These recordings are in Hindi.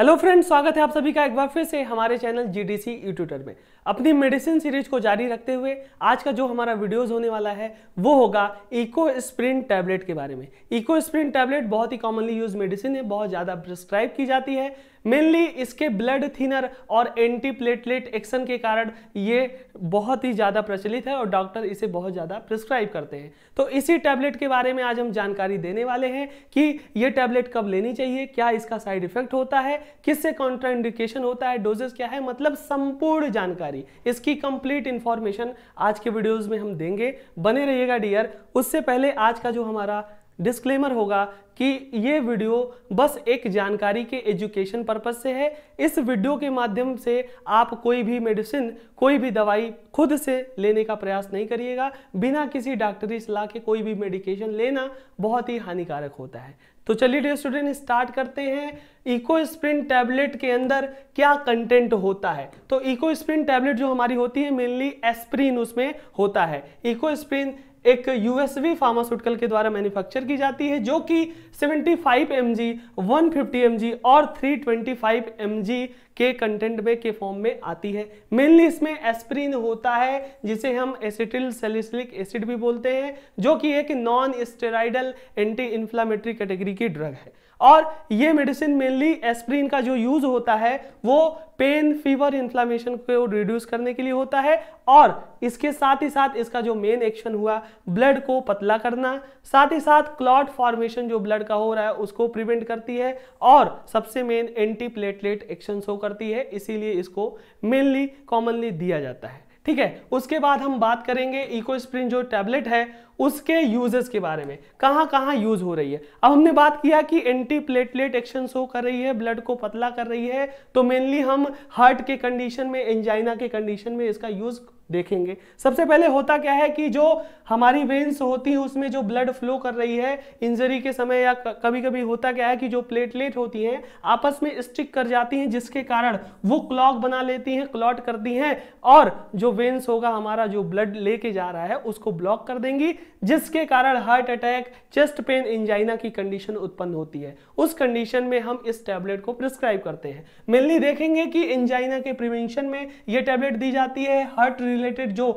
हेलो फ्रेंड्स स्वागत है आप सभी का एक बार फिर से हमारे चैनल जी डी सी यूट्यूटर में अपनी मेडिसिन सीरीज को जारी रखते हुए आज का जो हमारा वीडियोस होने वाला है वो होगा इको स्प्रिन टैबलेट के बारे में इको स्प्रिन टैबलेट बहुत ही कॉमनली यूज मेडिसिन है बहुत ज़्यादा प्रिस्क्राइब की जाती है मेनली इसके ब्लड थिनर और एंटी प्लेटलेट एक्शन के कारण ये बहुत ही ज़्यादा प्रचलित है और डॉक्टर इसे बहुत ज़्यादा प्रिस्क्राइब करते हैं तो इसी टैबलेट के बारे में आज हम जानकारी देने वाले हैं कि ये टैबलेट कब लेनी चाहिए क्या इसका साइड इफेक्ट होता है किससे कॉन्ट्राइंडिकेशन होता है डोजेस क्या है मतलब संपूर्ण जानकारी इसकी कंप्लीट इन्फॉर्मेशन आज के वीडियोज़ में हम देंगे बने रहिएगा डियर उससे पहले आज का जो हमारा डिस्क्लेमर होगा कि ये वीडियो बस एक जानकारी के एजुकेशन पर्पज से है इस वीडियो के माध्यम से आप कोई भी मेडिसिन कोई भी दवाई खुद से लेने का प्रयास नहीं करिएगा बिना किसी डॉक्टरी सलाह के कोई भी मेडिकेशन लेना बहुत ही हानिकारक होता है तो चलिए डे स्टूडेंट स्टार्ट करते हैं इको स्प्रिन टैबलेट के अंदर क्या कंटेंट होता है तो इको स्प्रिन टैबलेट जो हमारी होती है मेनली एस्प्रिन उसमें होता है इको स्प्रिन एक यूएसवी फार्मास्यूटिकल के द्वारा मैन्युफैक्चर की जाती है जो कि 75 mg, 150 mg और 325 mg के कंटेंट में के फॉर्म में आती है मेनली इसमें एस्प्रिन होता है जिसे हम एसिटिल सेलिसिलिक एसिड भी बोलते हैं जो कि एक non steroidal anti inflammatory category की ड्रग है और ये मेडिसिन मेनली एस्प्रिन का जो यूज़ होता है वो पेन फीवर इन्फ्लामेशन को रिड्यूस करने के लिए होता है और इसके साथ ही साथ इसका जो मेन एक्शन हुआ ब्लड को पतला करना साथ ही साथ क्लॉट फॉर्मेशन जो ब्लड का हो रहा है उसको प्रिवेंट करती है और सबसे main anti platelet action show करती है इसीलिए इसको मेनली कॉमनली दिया जाता है ठीक है उसके बाद हम बात करेंगे इको स्प्रिन जो टैबलेट है उसके यूजेस के बारे में कहाँ कहाँ यूज हो रही है अब हमने बात किया कि एंटी प्लेटलेट एक्शन शो कर रही है ब्लड को पतला कर रही है तो मेनली हम हार्ट के कंडीशन में एंजाइना के कंडीशन में इसका यूज देखेंगे सबसे पहले होता क्या है कि जो हमारी वेन्स होती हैं उसमें जो ब्लड फ्लो कर रही है इंजरी के समय या कभी कभी होता क्या है कि जो प्लेटलेट होती हैं आपस में स्टिक कर जाती हैं जिसके कारण वो क्लॉक बना लेती हैं क्लॉट करती हैं और जो वेन्स होगा हमारा जो ब्लड लेके जा रहा है उसको ब्लॉक कर देंगी जिसके कारण heart attack chest pain angina की कंडीशन उत्पन्न होती है उस कंडीशन में हम इस टैबलेट को प्रिस्क्राइब करते हैं मेनली देखेंगे कि इंजाइना के प्रिवेंशन में ये टैबलेट दी जाती है हार्ट रिलेटेड जो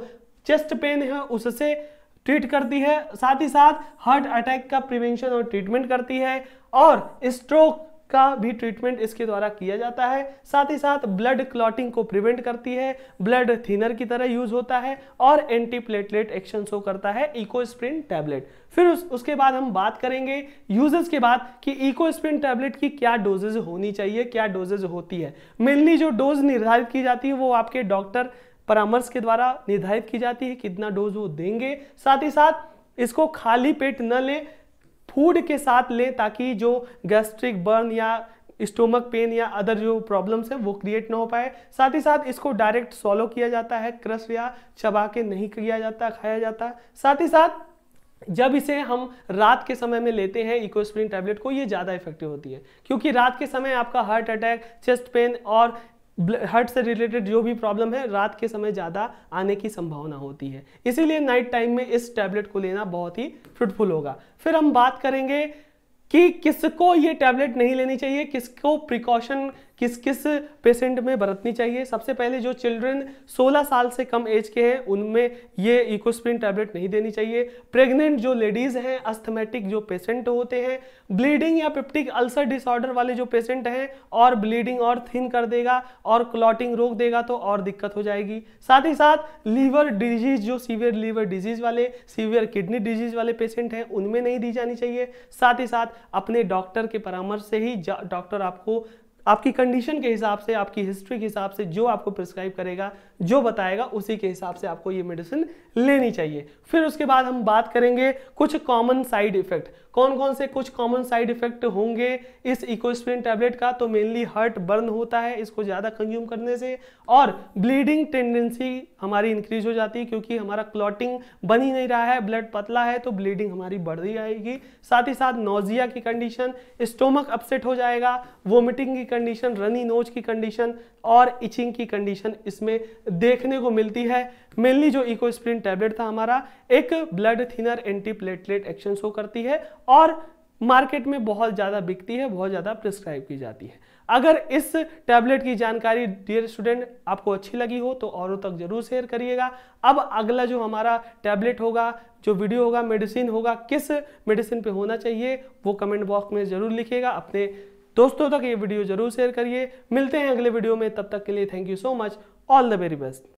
चेस्ट पेन है उससे ट्रीट करती है साथ ही साथ हार्ट अटैक का प्रिवेंशन और ट्रीटमेंट करती है और स्ट्रोक का भी ट्रीटमेंट इसके द्वारा किया जाता है साथ ही साथ ब्लड क्लॉटिंग को प्रिवेंट करती है ब्लड थिनर की तरह यूज होता है और एंटी प्लेटलेट एक्शन शो करता है इको स्प्रिन टैबलेट फिर उस, उसके बाद हम बात करेंगे यूजेस के बाद कि इको स्प्रिन टैबलेट की क्या डोजेज होनी चाहिए क्या डोजेज होती है मेनली जो डोज निर्धारित की जाती है वो आपके डॉक्टर परामर्श के द्वारा निर्धारित की जाती है कितना डोज वो देंगे साथ ही साथ इसको खाली पेट न लें फूड के साथ लें ताकि जो गैस्ट्रिक बर्न या स्टोमक पेन या अदर जो प्रॉब्लम्स है वो क्रिएट ना हो पाए साथ ही साथ इसको डायरेक्ट सॉलो किया जाता है क्रश या चबा के नहीं किया जाता खाया जाता साथ ही साथ जब इसे हम रात के समय में लेते हैं इकोस्प्रिन टैबलेट को ये ज़्यादा इफेक्टिव होती है क्योंकि रात के समय आपका हार्ट अटैक चेस्ट पेन और हार्ट से रिलेटेड जो भी प्रॉब्लम है रात के समय ज़्यादा आने की संभावना होती है इसीलिए नाइट टाइम में इस टैबलेट को लेना बहुत ही फ्रूटफुल होगा फिर हम बात करेंगे कि किसको ये टैबलेट नहीं लेनी चाहिए किसको प्रिकॉशन किस किस पेशेंट में बरतनी चाहिए सबसे पहले जो चिल्ड्रन 16 साल से कम एज के हैं उनमें ये इकोस्प्रिन टैबलेट नहीं देनी चाहिए प्रेग्नेंट जो लेडीज़ हैं अस्थमेटिक जो पेशेंट होते हैं ब्लीडिंग या पिप्टिक अल्सर डिसऑर्डर वाले जो पेशेंट हैं और ब्लीडिंग और थिन कर देगा और क्लॉटिंग रोक देगा तो और दिक्कत हो जाएगी साथ ही साथ लीवर डिजीज जो सीवियर लीवर डिजीज वाले सीवियर किडनी डिजीज वाले पेशेंट हैं उनमें नहीं दी जानी चाहिए साथ ही साथ अपने डॉक्टर के परामर्श से ही डॉक्टर आपको आपकी कंडीशन के हिसाब से आपकी हिस्ट्री के हिसाब से जो आपको प्रिस्क्राइब करेगा जो बताएगा उसी के हिसाब से आपको ये मेडिसिन लेनी चाहिए फिर उसके बाद हम बात करेंगे कुछ कॉमन साइड इफेक्ट कौन कौन से कुछ कॉमन साइड इफेक्ट होंगे इस इकोस्प्रिन टैबलेट का तो मेनली हर्ट बर्न होता है इसको ज़्यादा कंज्यूम करने से और ब्लीडिंग टेंडेंसी हमारी इंक्रीज हो जाती है क्योंकि हमारा क्लॉटिंग बन ही नहीं रहा है ब्लड पतला है तो ब्लीडिंग हमारी बढ़ रही आएगी साथ ही साथ नोजिया की कंडीशन स्टोमक अपसेट हो जाएगा वोमिटिंग की कंडीशन रनी नोज की कंडीशन और इचिंग की कंडीशन इसमें देखने को मिलती है मेनली जो इको स्प्रिन टैबलेट था हमारा एक blood thinner anti platelet action show करती है और मार्केट में बहुत ज़्यादा बिकती है बहुत ज़्यादा प्रिस्क्राइब की जाती है अगर इस टैबलेट की जानकारी डियर स्टूडेंट आपको अच्छी लगी हो तो औरों तक जरूर शेयर करिएगा अब अगला जो हमारा टैबलेट होगा जो वीडियो होगा मेडिसिन होगा किस मेडिसिन पे होना चाहिए वो कमेंट बॉक्स में ज़रूर लिखिएगा अपने दोस्तों तक ये वीडियो जरूर शेयर करिए मिलते हैं अगले वीडियो में तब तक के लिए thank you so much All the very best.